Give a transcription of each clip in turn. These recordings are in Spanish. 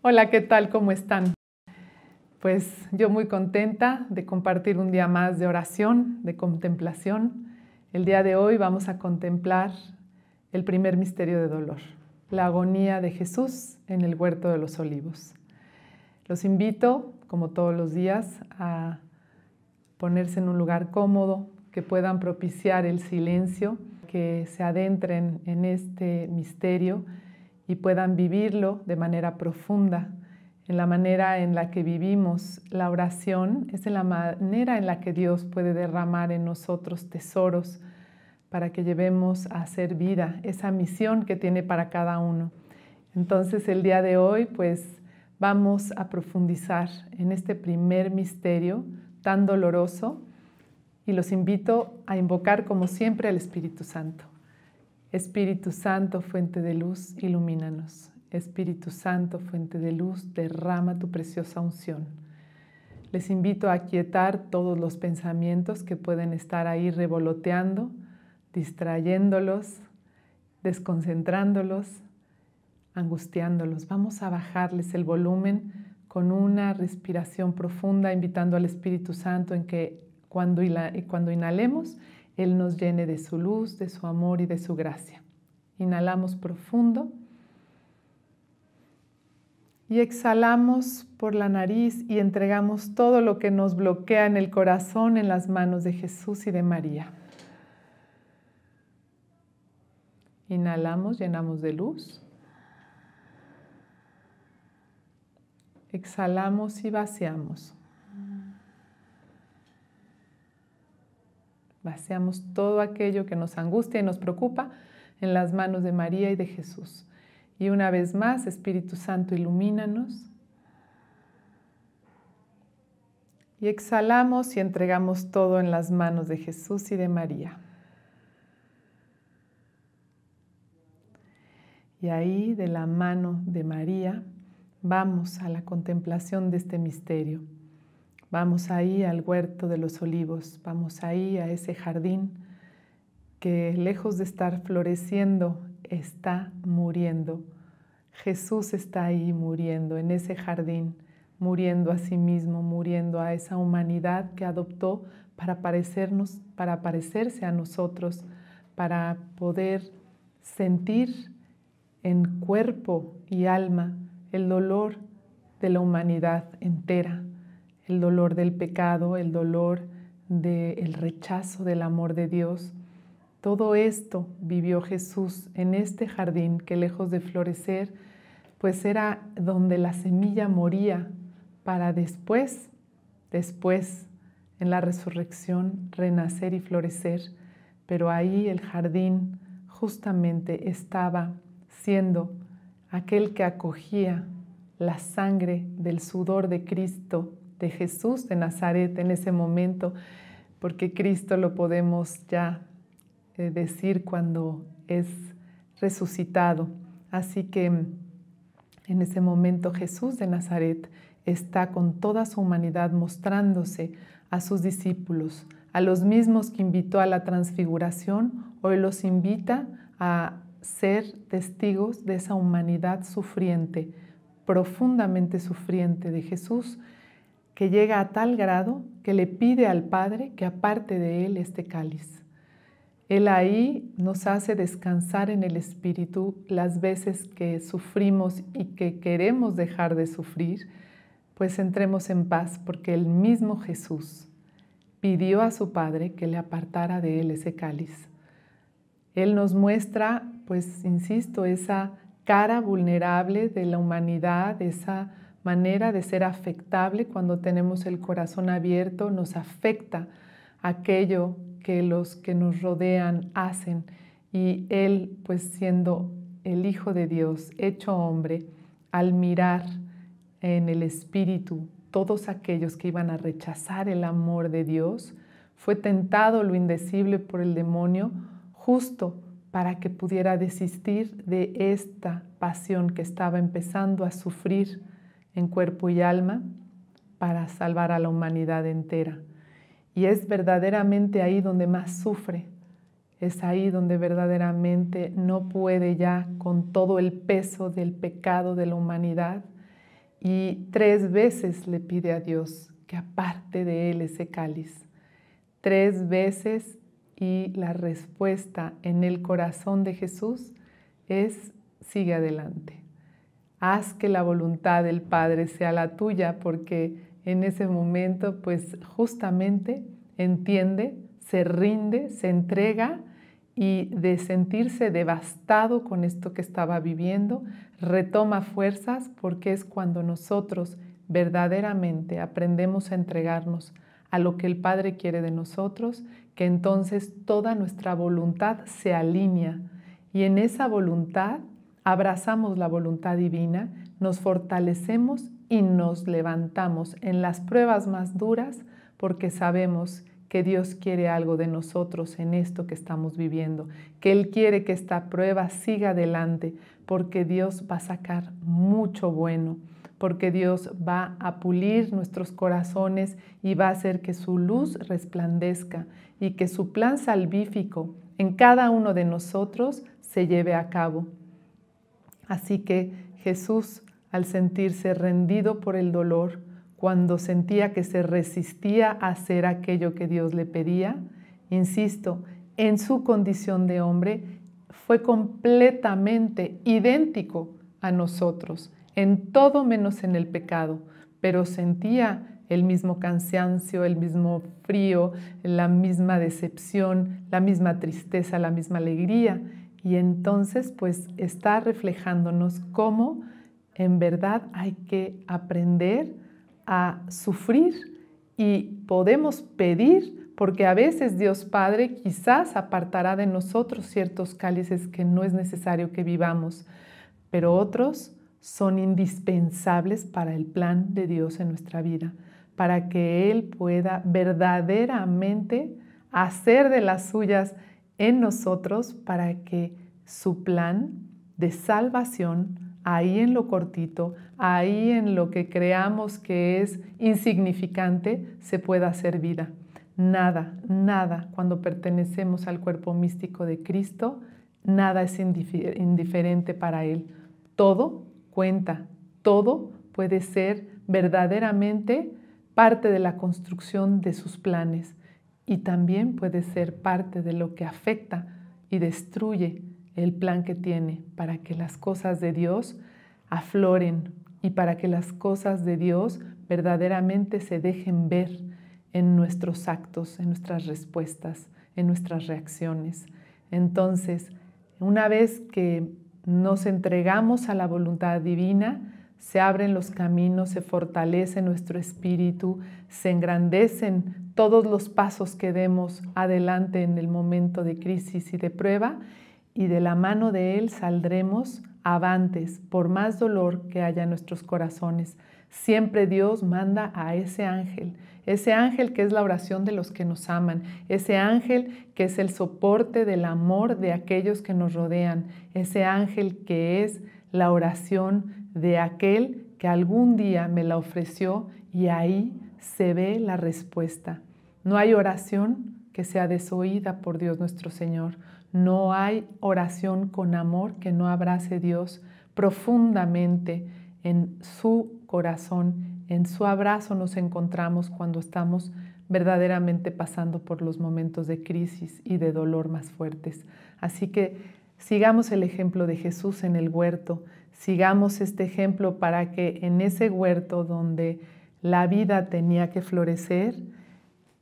Hola, ¿qué tal? ¿Cómo están? Pues yo muy contenta de compartir un día más de oración, de contemplación. El día de hoy vamos a contemplar el primer misterio de dolor, la agonía de Jesús en el huerto de los olivos. Los invito, como todos los días, a ponerse en un lugar cómodo, que puedan propiciar el silencio, que se adentren en este misterio y puedan vivirlo de manera profunda. En la manera en la que vivimos la oración es en la manera en la que Dios puede derramar en nosotros tesoros para que llevemos a hacer vida esa misión que tiene para cada uno. Entonces el día de hoy pues vamos a profundizar en este primer misterio tan doloroso y los invito a invocar como siempre al Espíritu Santo. Espíritu Santo, fuente de luz, ilumínanos. Espíritu Santo, fuente de luz, derrama tu preciosa unción. Les invito a quietar todos los pensamientos que pueden estar ahí revoloteando, distrayéndolos, desconcentrándolos, angustiándolos. Vamos a bajarles el volumen con una respiración profunda, invitando al Espíritu Santo en que cuando, cuando inhalemos, él nos llene de su luz, de su amor y de su gracia. Inhalamos profundo y exhalamos por la nariz y entregamos todo lo que nos bloquea en el corazón en las manos de Jesús y de María. Inhalamos, llenamos de luz. Exhalamos y vaciamos. Seamos todo aquello que nos angustia y nos preocupa en las manos de María y de Jesús. Y una vez más, Espíritu Santo, ilumínanos. Y exhalamos y entregamos todo en las manos de Jesús y de María. Y ahí, de la mano de María, vamos a la contemplación de este misterio. Vamos ahí al huerto de los olivos, vamos ahí a ese jardín que lejos de estar floreciendo, está muriendo. Jesús está ahí muriendo, en ese jardín, muriendo a sí mismo, muriendo a esa humanidad que adoptó para parecernos, para parecerse a nosotros, para poder sentir en cuerpo y alma el dolor de la humanidad entera el dolor del pecado, el dolor del rechazo del amor de Dios. Todo esto vivió Jesús en este jardín que lejos de florecer, pues era donde la semilla moría para después, después en la resurrección renacer y florecer. Pero ahí el jardín justamente estaba siendo aquel que acogía la sangre del sudor de Cristo de Jesús de Nazaret en ese momento, porque Cristo lo podemos ya eh, decir cuando es resucitado. Así que en ese momento Jesús de Nazaret está con toda su humanidad mostrándose a sus discípulos, a los mismos que invitó a la transfiguración, hoy los invita a ser testigos de esa humanidad sufriente, profundamente sufriente de Jesús, que llega a tal grado que le pide al Padre que aparte de él este cáliz. Él ahí nos hace descansar en el Espíritu las veces que sufrimos y que queremos dejar de sufrir, pues entremos en paz porque el mismo Jesús pidió a su Padre que le apartara de él ese cáliz. Él nos muestra, pues insisto, esa cara vulnerable de la humanidad, esa manera de ser afectable cuando tenemos el corazón abierto, nos afecta aquello que los que nos rodean hacen. Y Él, pues siendo el Hijo de Dios, hecho hombre, al mirar en el Espíritu todos aquellos que iban a rechazar el amor de Dios, fue tentado lo indecible por el demonio justo para que pudiera desistir de esta pasión que estaba empezando a sufrir en cuerpo y alma para salvar a la humanidad entera. Y es verdaderamente ahí donde más sufre, es ahí donde verdaderamente no puede ya con todo el peso del pecado de la humanidad. Y tres veces le pide a Dios que aparte de él ese cáliz. Tres veces y la respuesta en el corazón de Jesús es sigue adelante haz que la voluntad del Padre sea la tuya, porque en ese momento, pues justamente entiende, se rinde, se entrega y de sentirse devastado con esto que estaba viviendo, retoma fuerzas porque es cuando nosotros verdaderamente aprendemos a entregarnos a lo que el Padre quiere de nosotros, que entonces toda nuestra voluntad se alinea y en esa voluntad abrazamos la voluntad divina, nos fortalecemos y nos levantamos en las pruebas más duras porque sabemos que Dios quiere algo de nosotros en esto que estamos viviendo, que Él quiere que esta prueba siga adelante porque Dios va a sacar mucho bueno, porque Dios va a pulir nuestros corazones y va a hacer que su luz resplandezca y que su plan salvífico en cada uno de nosotros se lleve a cabo. Así que Jesús, al sentirse rendido por el dolor, cuando sentía que se resistía a hacer aquello que Dios le pedía, insisto, en su condición de hombre, fue completamente idéntico a nosotros, en todo menos en el pecado, pero sentía el mismo cansancio, el mismo frío, la misma decepción, la misma tristeza, la misma alegría. Y entonces pues está reflejándonos cómo en verdad hay que aprender a sufrir y podemos pedir, porque a veces Dios Padre quizás apartará de nosotros ciertos cálices que no es necesario que vivamos, pero otros son indispensables para el plan de Dios en nuestra vida, para que Él pueda verdaderamente hacer de las suyas en nosotros para que su plan de salvación, ahí en lo cortito, ahí en lo que creamos que es insignificante, se pueda hacer vida. Nada, nada, cuando pertenecemos al cuerpo místico de Cristo, nada es indiferente para Él. Todo cuenta, todo puede ser verdaderamente parte de la construcción de sus planes y también puede ser parte de lo que afecta y destruye el plan que tiene para que las cosas de Dios afloren y para que las cosas de Dios verdaderamente se dejen ver en nuestros actos, en nuestras respuestas, en nuestras reacciones. Entonces, una vez que nos entregamos a la voluntad divina, se abren los caminos, se fortalece nuestro espíritu, se engrandecen todos los pasos que demos adelante en el momento de crisis y de prueba, y de la mano de Él saldremos avantes, por más dolor que haya en nuestros corazones. Siempre Dios manda a ese ángel, ese ángel que es la oración de los que nos aman, ese ángel que es el soporte del amor de aquellos que nos rodean, ese ángel que es la oración de aquel que algún día me la ofreció y ahí se ve la respuesta. No hay oración que sea desoída por Dios nuestro Señor. No hay oración con amor que no abrace Dios profundamente en su corazón. En su abrazo nos encontramos cuando estamos verdaderamente pasando por los momentos de crisis y de dolor más fuertes. Así que sigamos el ejemplo de Jesús en el huerto, sigamos este ejemplo para que en ese huerto donde la vida tenía que florecer,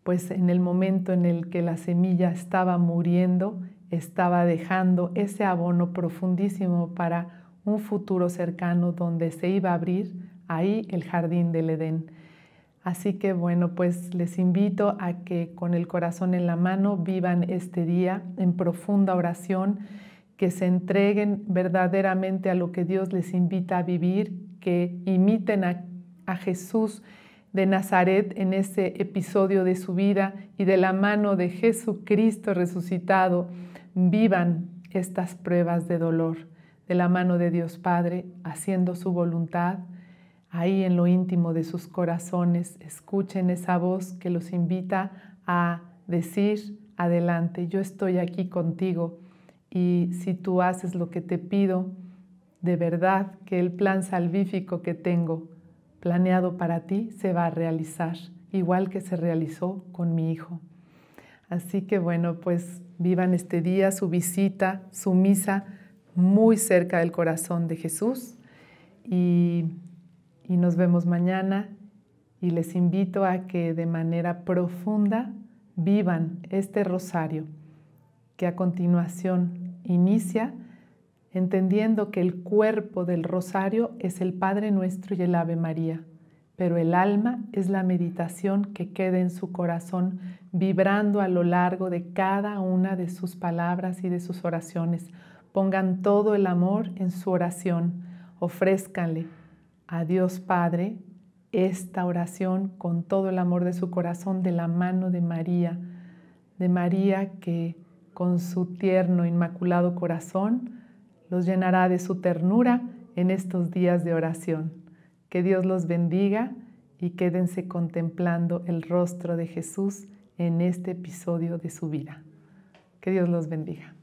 pues en el momento en el que la semilla estaba muriendo, estaba dejando ese abono profundísimo para un futuro cercano donde se iba a abrir ahí el jardín del Edén. Así que bueno, pues les invito a que con el corazón en la mano vivan este día en profunda oración que se entreguen verdaderamente a lo que Dios les invita a vivir, que imiten a, Jesús de Nazaret en ese episodio de su vida y de la mano de Jesucristo resucitado, vivan estas pruebas de dolor de la mano de Dios Padre, haciendo su voluntad. Ahí en lo íntimo de sus corazones, escuchen esa voz que los invita a decir, adelante, yo estoy aquí contigo y si tú haces lo que te pido, de verdad que el plan salvífico que tengo planeado para ti se va a realizar, igual que se realizó con mi hijo. Así que bueno, pues vivan este día, su visita, su misa, muy cerca del corazón de Jesús. Y, y nos vemos mañana y les invito a que de manera profunda vivan este rosario que a continuación Inicia entendiendo que el cuerpo del rosario es el Padre Nuestro y el Ave María, pero el alma es la meditación que queda en su corazón vibrando a lo largo de cada una de sus palabras y de sus oraciones. Pongan todo el amor en su oración. Ofrézcanle a Dios Padre esta oración con todo el amor de su corazón de la mano de María, de María que con su tierno, inmaculado corazón, los llenará de su ternura en estos días de oración. Que Dios los bendiga y quédense contemplando el rostro de Jesús en este episodio de su vida. Que Dios los bendiga.